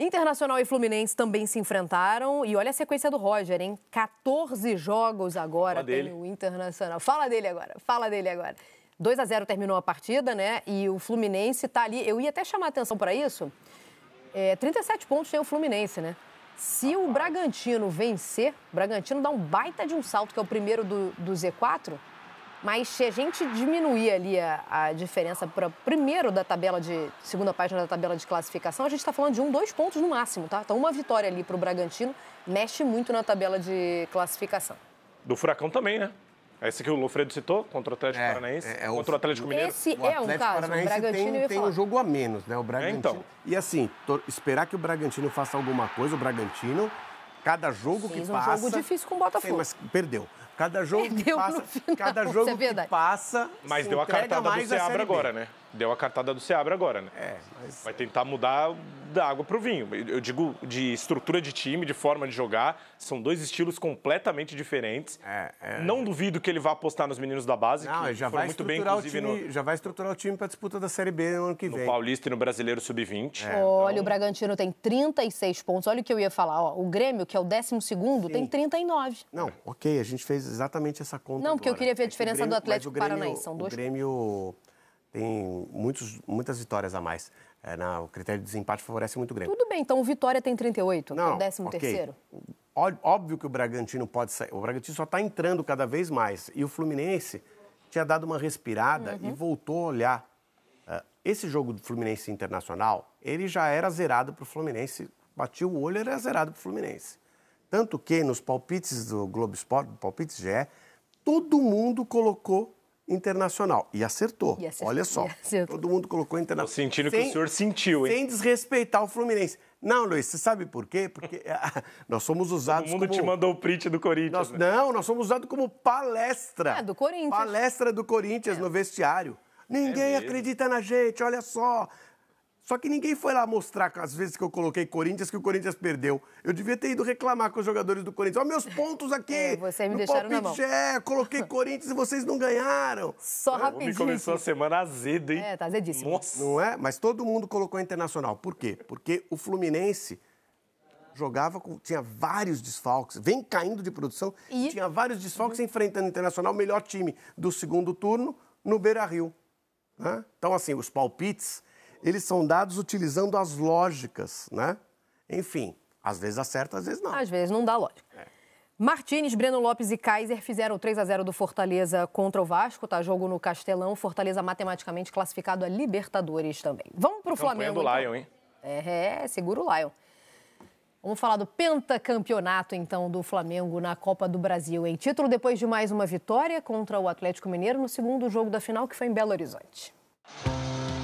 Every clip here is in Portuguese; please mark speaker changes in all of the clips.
Speaker 1: Internacional e Fluminense também se enfrentaram. E olha a sequência do Roger, hein? 14 jogos agora tem o Internacional. Fala dele agora, fala dele agora. 2 a 0 terminou a partida, né? E o Fluminense está ali. Eu ia até chamar atenção para isso. É, 37 pontos tem o Fluminense, né? Se o Bragantino vencer, o Bragantino dá um baita de um salto, que é o primeiro do, do Z4, mas se a gente diminuir ali a, a diferença para primeiro da tabela de. segunda página da tabela de classificação, a gente está falando de um, dois pontos no máximo, tá? Então uma vitória ali para o Bragantino mexe muito na tabela de classificação.
Speaker 2: Do Furacão também, né? Esse que o Lofredo citou, contra o Atlético é, Paranaense, é, é, contra o Atlético
Speaker 1: Mineiro. Esse o é um caso, Paranaense o Bragantino tem, tem um
Speaker 3: jogo a menos, né? O Bragantino. É, então. E assim, esperar que o Bragantino faça alguma coisa, o Bragantino, cada jogo Fez que um passa... um jogo difícil com o Botafogo. Sim, mas perdeu. Cada jogo que passa,
Speaker 2: cada jogo é que passa, mas deu a cartada do Seabra agora, né? deu a cartada do Seabra agora, né? É, mas... Vai tentar mudar da água para o vinho. Eu digo de estrutura de time, de forma de jogar, são dois estilos completamente diferentes. É, é... Não duvido que ele vá apostar nos meninos da base, Não, que já vai muito bem, inclusive. Time, no...
Speaker 3: Já vai estruturar o time para a disputa da Série B no ano que vem. No
Speaker 2: Paulista e no Brasileiro Sub-20. É.
Speaker 3: Olha, então... o Bragantino
Speaker 1: tem 36 pontos. Olha o que eu ia falar. Ó. O Grêmio, que é o 12 segundo, tem 39.
Speaker 3: Não, ok, a gente fez exatamente essa conta Não, porque agora. eu queria ver a é diferença Grêmio, do Atlético Paranaense. São dois... O Grêmio tem muitos, muitas vitórias a mais. É, na, o critério de desempate favorece muito o Grêmio.
Speaker 1: Tudo bem, então o Vitória tem 38, Não, é o 13 okay. terceiro.
Speaker 3: Óbvio que o Bragantino pode sair. O Bragantino só está entrando cada vez mais. E o Fluminense tinha dado uma respirada uhum. e voltou a olhar. É, esse jogo do Fluminense Internacional, ele já era zerado para o Fluminense. Bati o olho, era zerado para o Fluminense. Tanto que nos palpites do Globo Esporte, palpites GE, todo mundo colocou internacional. E acertou. E acertou. Olha só. Acertou. Todo mundo colocou internacional. Tô sentindo sem, que o senhor sentiu, hein? Sem desrespeitar o Fluminense. Não, Luiz, você sabe por quê? Porque ah, nós somos usados como... O mundo como... te mandou o print do Corinthians. Nós... Né? Não, nós somos usados como palestra. É, do Corinthians. Palestra do Corinthians é. no vestiário. É Ninguém é acredita na gente, olha só. Só que ninguém foi lá mostrar as vezes que eu coloquei Corinthians que o Corinthians perdeu. Eu devia ter ido reclamar com os jogadores do Corinthians. Olha meus pontos aqui!
Speaker 1: É, vocês me deixaram na mão.
Speaker 3: É, coloquei Corinthians e vocês não ganharam. Só é, rapidinho. O começou a semana azedo, hein? É, tá azedíssimo. Nossa. Não é? Mas todo mundo colocou Internacional. Por quê? Porque o Fluminense jogava com, tinha vários desfalques, vem caindo de produção, e... tinha vários desfalques uhum. enfrentando o Internacional, o melhor time do segundo turno no Beira-Rio. Né? Então, assim, os palpites eles são dados utilizando as lógicas, né? Enfim, às vezes acerta, às vezes
Speaker 1: não. Às vezes não dá lógica. É. Martins, Breno Lopes e Kaiser fizeram 3 a 0 do Fortaleza contra o Vasco, tá? Jogo no Castelão. Fortaleza matematicamente classificado a Libertadores também. Vamos pro Campanha Flamengo. do então. Lion, hein? É, é, segura o Lion. Vamos falar do pentacampeonato, então, do Flamengo na Copa do Brasil. Em título, depois de mais uma vitória contra o Atlético Mineiro no segundo jogo da final, que foi em Belo Horizonte.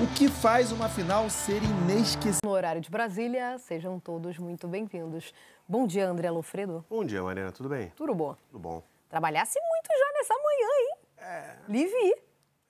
Speaker 1: O que faz uma final ser inesquecível? No horário de Brasília, sejam todos muito bem-vindos. Bom dia, André Lofredo. Bom
Speaker 3: dia, Mariana, tudo bem? Tudo bom. Tudo bom.
Speaker 1: Trabalhasse muito já nessa manhã, hein? É. Livre.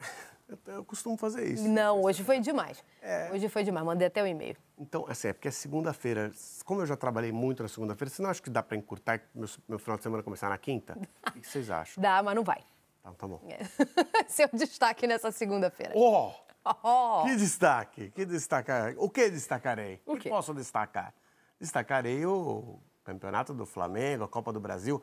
Speaker 1: Eu, eu costumo fazer isso. Não, hoje é foi demais. É. Hoje foi demais, mandei até o um e-mail.
Speaker 3: Então, assim, é porque é segunda-feira. Como eu já trabalhei muito na segunda-feira, você não acha que dá para encurtar meu, meu final de semana começar na quinta? o que vocês acham? Dá, mas não vai. Tá, tá bom. É.
Speaker 1: Seu é destaque nessa segunda-feira. Oh! Que
Speaker 3: destaque, que destacar. O que destacarei? O que posso destacar? Destacarei o Campeonato do Flamengo, a Copa do Brasil,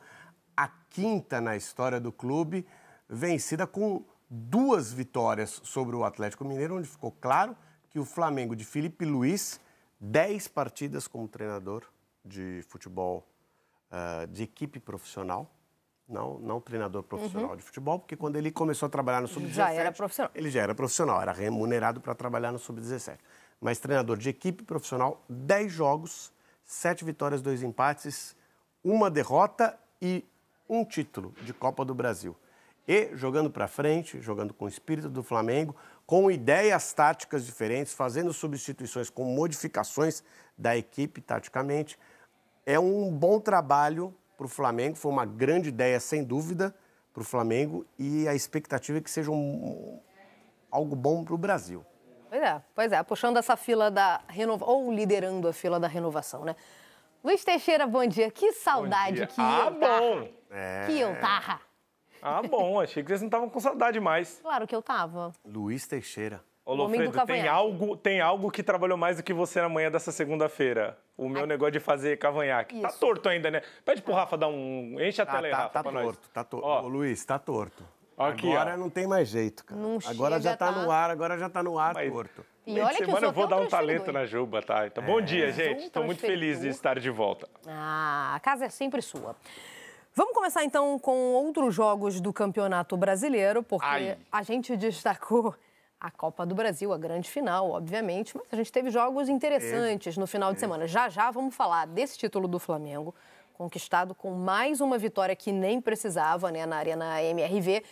Speaker 3: a quinta na história do clube, vencida com duas vitórias sobre o Atlético Mineiro, onde ficou claro que o Flamengo de Felipe Luiz, dez partidas como treinador de futebol uh, de equipe profissional, não, não treinador profissional uhum. de futebol, porque quando ele começou a trabalhar no sub-17, já era profissional. Ele já era profissional, era remunerado para trabalhar no sub-17. Mas treinador de equipe profissional, 10 jogos, 7 vitórias, 2 empates, uma derrota e um título de Copa do Brasil. E jogando para frente, jogando com o espírito do Flamengo, com ideias táticas diferentes, fazendo substituições com modificações da equipe taticamente, é um bom trabalho para o Flamengo. Foi uma grande ideia, sem dúvida, para o Flamengo e a expectativa é que seja um, algo bom para o Brasil.
Speaker 1: Pois é, pois é, puxando essa fila da renovação, ou liderando a fila da renovação, né? Luiz Teixeira, bom dia. Que saudade dia. que ah, eu tava. bom.
Speaker 2: É... Que eu tava. Ah, bom, achei que vocês não estavam com saudade mais.
Speaker 1: Claro que eu tava.
Speaker 2: Luiz Teixeira. Olofredo, tem algo, tem algo que trabalhou mais do que você na manhã dessa segunda-feira. O meu negócio de fazer cavanhaque. Tá Isso. Tá torto ainda, né? Pede pro Rafa dar um. Enche a tá, tela aí, tá, Rafa, tá pra torto, nós.
Speaker 3: Tá torto, Ô, Luiz, tá torto. Aqui, agora ó. não tem mais jeito, cara. Não agora chega, já tá, tá? no ar, agora já tá no ar Mas... torto. E olha que semana eu vou dar um talento na
Speaker 2: Juba, tá? Então, é. bom dia, gente. Estou muito feliz de estar de volta.
Speaker 1: Ah, a casa é sempre sua. Vamos começar então com outros jogos do Campeonato Brasileiro, porque Ai. a gente destacou a Copa do Brasil, a grande final, obviamente, mas a gente teve jogos interessantes no final de semana. Já já vamos falar desse título do Flamengo, conquistado com mais uma vitória que nem precisava, né, na Arena MRV.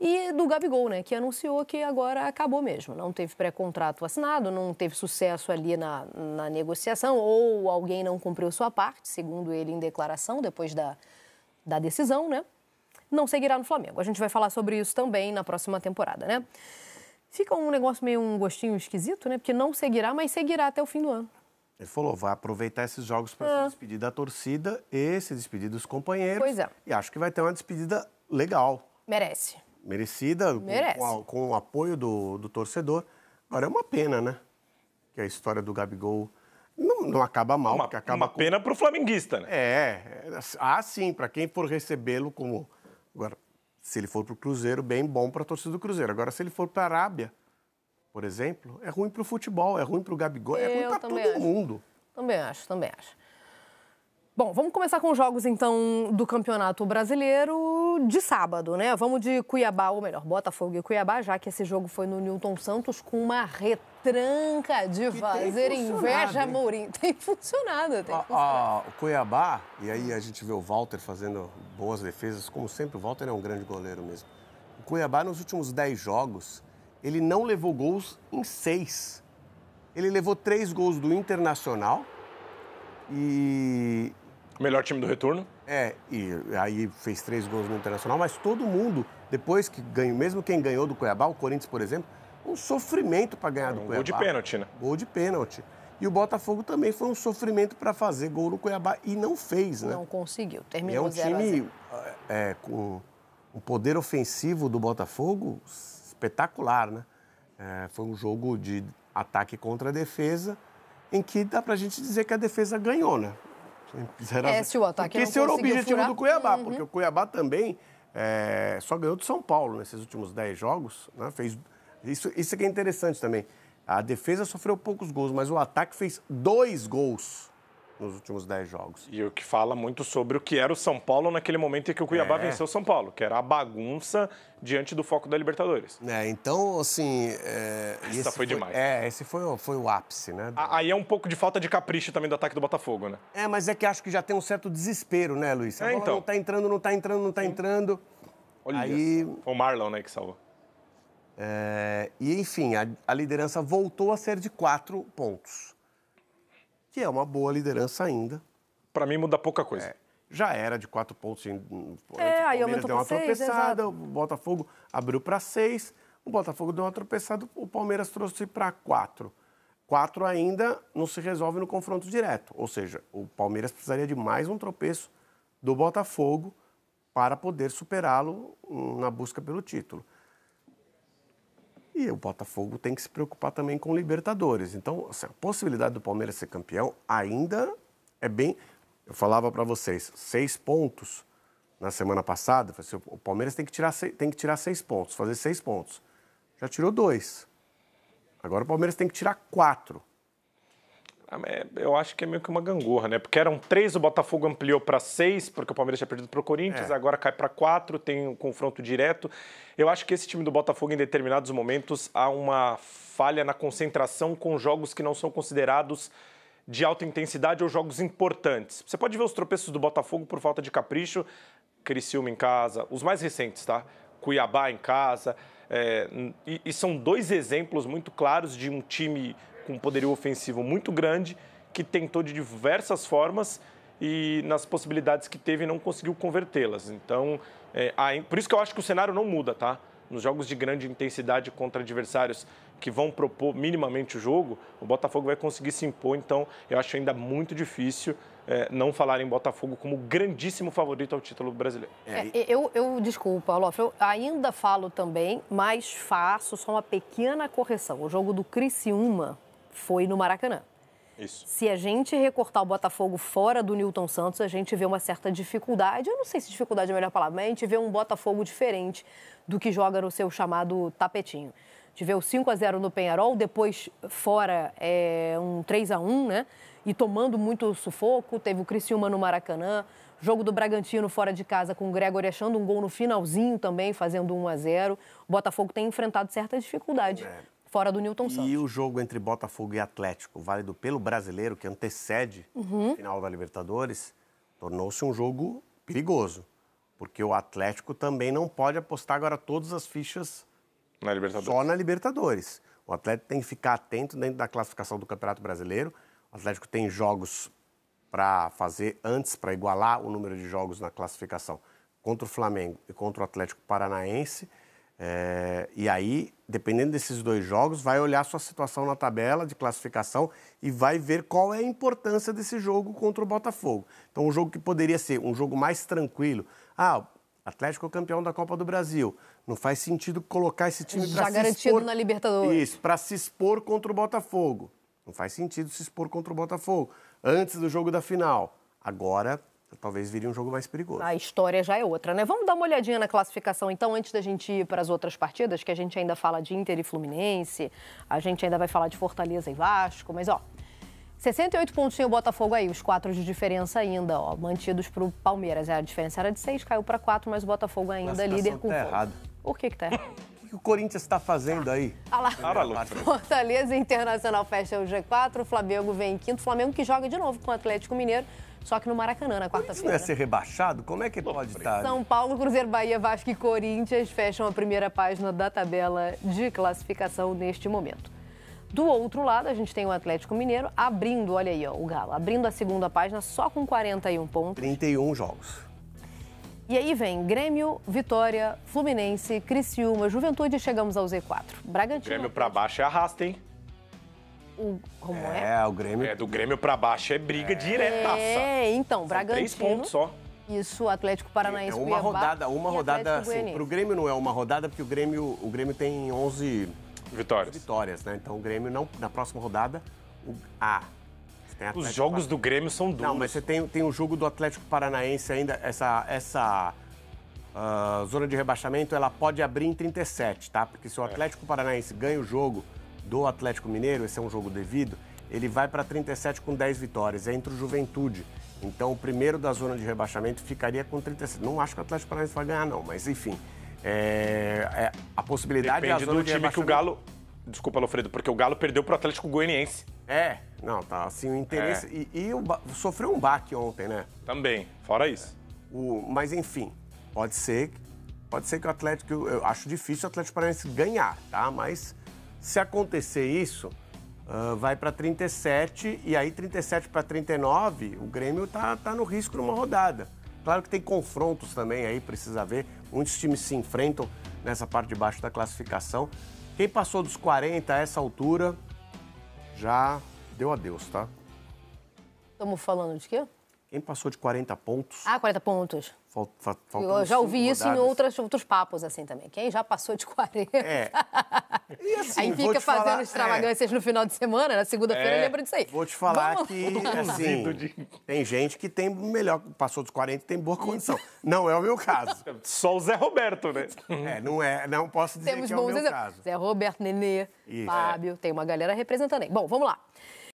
Speaker 1: E do Gabigol, né, que anunciou que agora acabou mesmo. Não teve pré-contrato assinado, não teve sucesso ali na, na negociação, ou alguém não cumpriu sua parte, segundo ele em declaração, depois da, da decisão, né? Não seguirá no Flamengo. A gente vai falar sobre isso também na próxima temporada, né? Fica um negócio meio um gostinho esquisito, né? Porque não seguirá, mas seguirá até o fim do ano.
Speaker 3: Ele falou, vai aproveitar esses jogos para é. Ah. se despedir da torcida e se despedir dos companheiros. Pois é. E acho que vai ter uma despedida legal. Merece. Merecida, Merece. Com, com o apoio do, do torcedor. Agora, é uma pena, né? Que a história do Gabigol não, não acaba mal. Uma, acaba uma com... pena para o flamenguista, né? É. é, é ah, sim, para quem for recebê-lo como... Agora, se ele for para o Cruzeiro, bem bom para a torcida do Cruzeiro. Agora, se ele for para a Arábia, por exemplo, é ruim para o futebol, é ruim para o Gabigol, é ruim para todo acho. mundo.
Speaker 1: Também acho, também acho. Bom, vamos começar com os jogos, então, do Campeonato Brasileiro de sábado, né? Vamos de Cuiabá, ou melhor, Botafogo e Cuiabá, já que esse jogo foi no Newton Santos com uma reta tranca de que fazer inveja, Mourinho. Tem funcionado,
Speaker 3: tem a, funcionado. A Cuiabá, e aí a gente vê o Walter fazendo boas defesas, como sempre, o Walter é um grande goleiro mesmo. O Cuiabá, nos últimos 10 jogos, ele não levou gols em seis. Ele levou três gols do Internacional e. Melhor time do retorno? É, e aí fez três gols no Internacional, mas todo mundo, depois que ganhou, mesmo quem ganhou do Cuiabá, o Corinthians, por exemplo, um sofrimento para ganhar um do Cuiabá. Gol de pênalti, né? Gol de pênalti. E o Botafogo também foi um sofrimento para fazer gol no Cuiabá e não fez, né? Não
Speaker 1: conseguiu, é terminou zero. é um time
Speaker 3: é, com um poder ofensivo do Botafogo espetacular, né? É, foi um jogo de ataque contra a defesa em que dá para a gente dizer que a defesa ganhou, né? Era... É, se o ataque porque esse era o objetivo furar. do Cuiabá, uhum. porque o Cuiabá também é, só ganhou do São Paulo nesses últimos 10 jogos, né? Fez isso, isso é interessante também. A defesa sofreu poucos gols, mas o ataque fez dois gols nos últimos dez jogos. E o que fala muito sobre o que era o São Paulo naquele momento em que o Cuiabá é. venceu o
Speaker 2: São Paulo, que era a bagunça diante do foco da Libertadores. É, então, assim. É, Essa foi, foi, demais. É, esse foi, foi o ápice, né? Aí é um pouco de falta de capricho também do ataque do Botafogo, né?
Speaker 3: É, mas é que acho que já tem um certo desespero, né, Luiz? A é, então. não tá entrando, não tá entrando, não tá entrando.
Speaker 2: Olha Aí... Foi O Marlon, né, que salvou.
Speaker 3: É, e, enfim, a, a, liderança voltou a ser de quatro pontos, que é uma boa liderança ainda. Para mim, muda pouca coisa. É, já era de quatro pontos. Em, hum, é, aí aumentou deu uma seis, tropeçada, exato. o Botafogo abriu para seis, o Botafogo deu uma tropeçada, o Palmeiras trouxe para quatro. Quatro ainda não se resolve no confronto direto, ou seja, o Palmeiras precisaria de mais um tropeço do Botafogo para poder superá-lo hum, na busca pelo título. E o Botafogo tem que se preocupar também com Libertadores. Então, assim, a possibilidade do Palmeiras ser campeão ainda é bem. Eu falava para vocês, seis pontos na semana passada. Assim, o Palmeiras tem que, tirar, tem que tirar seis pontos, fazer seis pontos. Já tirou dois. Agora o Palmeiras tem que tirar quatro. Ah, é, eu acho
Speaker 2: que é meio que uma gangorra, né? Porque eram três, o Botafogo ampliou para seis, porque o Palmeiras tinha perdido para o Corinthians, é. agora cai para quatro, tem um confronto direto. Eu acho que esse time do Botafogo, em determinados momentos, há uma falha na concentração com jogos que não são considerados de alta intensidade ou jogos importantes. Você pode ver os tropeços do Botafogo por falta de capricho, Criciúma em casa, os mais recentes, tá? Cuiabá em casa. É, e, e são dois exemplos muito claros de um time com um poderio ofensivo muito grande, que tentou de diversas formas e nas possibilidades que teve não conseguiu convertê-las. Então, é, por isso que eu acho que o cenário não muda, tá? Nos jogos de grande intensidade contra adversários que vão propor minimamente o jogo, o Botafogo vai conseguir se impor. Então, eu acho ainda muito difícil é, não falar em Botafogo como grandíssimo favorito ao título brasileiro. É, é
Speaker 1: eu, eu, desculpa, Alof, eu ainda falo também, mas faço só uma pequena correção. O jogo do Criciúma foi no Maracanã. Isso. Se a gente recortar o Botafogo fora do Newton Santos, a gente vê uma certa dificuldade. Eu não sei se dificuldade é a melhor palavra, mas a gente vê um Botafogo diferente do que joga no seu chamado tapetinho. A o 5 a 0 no Penharol, depois fora é, um 3 a 1 né? E tomando muito sufoco, teve o Criciúma no Maracanã, jogo do Bragantino fora de casa com o Gregory achando um gol no finalzinho também, fazendo 1 a 0 O Botafogo tem enfrentado certa dificuldade. É
Speaker 3: fora do Newton Santos. E o jogo entre Botafogo e Atlético, válido pelo brasileiro, que antecede uhum. o final da Libertadores, tornou-se um jogo perigoso. Porque o Atlético também não pode apostar agora todas as fichas na só na Libertadores. O Atlético tem que ficar atento dentro da classificação do Campeonato Brasileiro. O Atlético tem jogos para fazer antes, para igualar o número de jogos na classificação contra o Flamengo e contra o Atlético Paranaense. É, e aí dependendo desses dois jogos, vai olhar sua situação na tabela de classificação e vai ver qual é a importância desse jogo contra o Botafogo. Então, um jogo que poderia ser um jogo mais tranquilo. Ah, Atlético é campeão da Copa do Brasil. Não faz sentido colocar esse time para se garantido expor, na
Speaker 1: Libertadores.
Speaker 3: Isso, para se expor contra o Botafogo. Não faz sentido se expor contra o Botafogo antes do jogo da final. Agora talvez viria um jogo mais perigoso.
Speaker 1: A história já é outra, né? Vamos dar uma olhadinha na classificação, então, antes da gente ir para as outras partidas, que a gente ainda fala de Inter e Fluminense, a gente ainda vai falar de Fortaleza e Vasco, mas ó. 68 pontos em o Botafogo aí, os quatro de diferença ainda, ó, mantidos para o Palmeiras. É, a diferença era de seis, caiu para quatro, mas o Botafogo ainda líder com tá errado. Por que que tá errado?
Speaker 3: O que o Corinthians está fazendo aí? Ah lá. Ah, lá
Speaker 1: Fortaleza Internacional fecha o G4, o Flamengo vem em quinto, Flamengo que joga de novo com o Atlético Mineiro só que no Maracanã na quarta-feira. Isso não é ser
Speaker 3: rebaixado? Como é que pode estar? São
Speaker 1: Paulo, Cruzeiro, Bahia, Vasco e Corinthians fecham a primeira página da tabela de classificação neste momento. Do outro lado, a gente tem o Atlético Mineiro abrindo, olha aí, ó, o Galo, abrindo a segunda página só com 41 pontos.
Speaker 3: 31 jogos.
Speaker 1: E aí vem Grêmio, Vitória, Fluminense, Criciúma, Juventude e chegamos ao Z4. Bragantino. Grêmio
Speaker 2: para baixo é arrasta, hein? o como é? É, o Grêmio. É, do Grêmio pra baixo é
Speaker 3: briga é. É,
Speaker 1: então, São Bragantino. Três pontos só. Isso, Atlético Paranaense. É uma Cuiabá rodada, uma rodada assim, pro
Speaker 3: Grêmio não é uma rodada porque o Grêmio, o Grêmio tem 11 vitórias. Vitórias, né? Então o Grêmio não na próxima rodada o a os jogos do Grêmio são duros. Não, mas você tem, tem o jogo do Atlético Paranaense ainda, essa, essa uh, zona de rebaixamento, ela pode abrir em 37, tá? Porque se o é. Atlético é. Paranaense ganha o jogo do Atlético Mineiro, esse é um jogo devido, ele vai para 37 com 10 vitórias, é entre o Juventude. Então, o primeiro da zona de rebaixamento ficaria com 37. Não acho que o Atlético Paranaense vai ganhar, não, mas enfim. É, é a possibilidade Depende é a zona do time que o Galo.
Speaker 2: Desculpa, Alfredo, porque o Galo perdeu para o Atlético Goianiense. É, não, tá assim, o interesse. É.
Speaker 3: E, e o... sofreu um baque ontem, né? Também, fora isso. É. O... mas enfim, pode ser, pode ser que o Atlético. Eu acho difícil o Atlético Paranaense ganhar, tá? Mas se acontecer isso, uh, vai para 37 e aí 37 para 39, o Grêmio tá, tá no risco numa rodada. Claro que tem confrontos também aí, precisa ver. Muitos times se enfrentam nessa parte de baixo da classificação. Quem passou dos 40 a essa altura já deu adeus, tá?
Speaker 1: Estamos falando de quê?
Speaker 3: Quem passou de 40 pontos.
Speaker 1: Ah, 40 pontos.
Speaker 3: eu já ouvi isso rodadas. em
Speaker 1: outras, outros papos assim também. Quem já passou de 40. É. E assim, Aí fica fazendo falar, extravagâncias é. no final de semana, na segunda-feira, é. lembra disso aí. Vou te falar Vamos. que, assim,
Speaker 3: tem gente que tem melhor, passou dos 40 e tem boa condição. Não é o meu caso. Só o Zé Roberto, né? É, não é, não posso dizer Temos que é o meu exemplos. caso.
Speaker 1: Zé Roberto, Nenê, Isso. Fábio, tem uma galera representando aí. Bom, vamos lá.